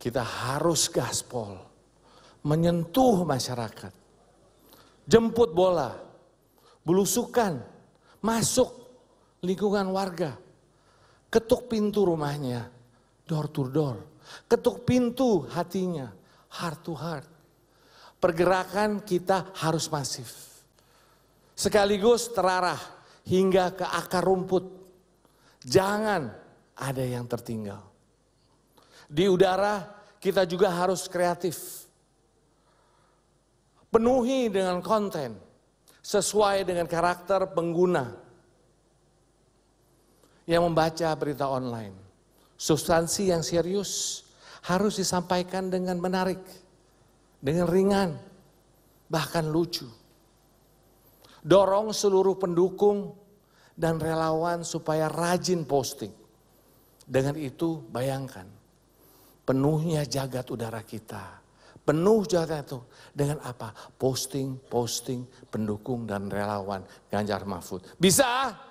Kita harus gaspol, menyentuh masyarakat. Jemput bola, belusukan, masuk lingkungan warga. Ketuk pintu rumahnya, door to door. Ketuk pintu hatinya, heart to heart. Pergerakan kita harus masif. Sekaligus terarah hingga ke akar rumput. Jangan ada yang tertinggal. Di udara kita juga harus kreatif. Penuhi dengan konten sesuai dengan karakter pengguna yang membaca berita online. Substansi yang serius harus disampaikan dengan menarik, dengan ringan, bahkan lucu. Dorong seluruh pendukung dan relawan supaya rajin posting. Dengan itu, bayangkan penuhnya jagat udara kita. Penuh jagat itu dengan apa? Posting, posting, pendukung dan relawan Ganjar Mahfud. Bisa?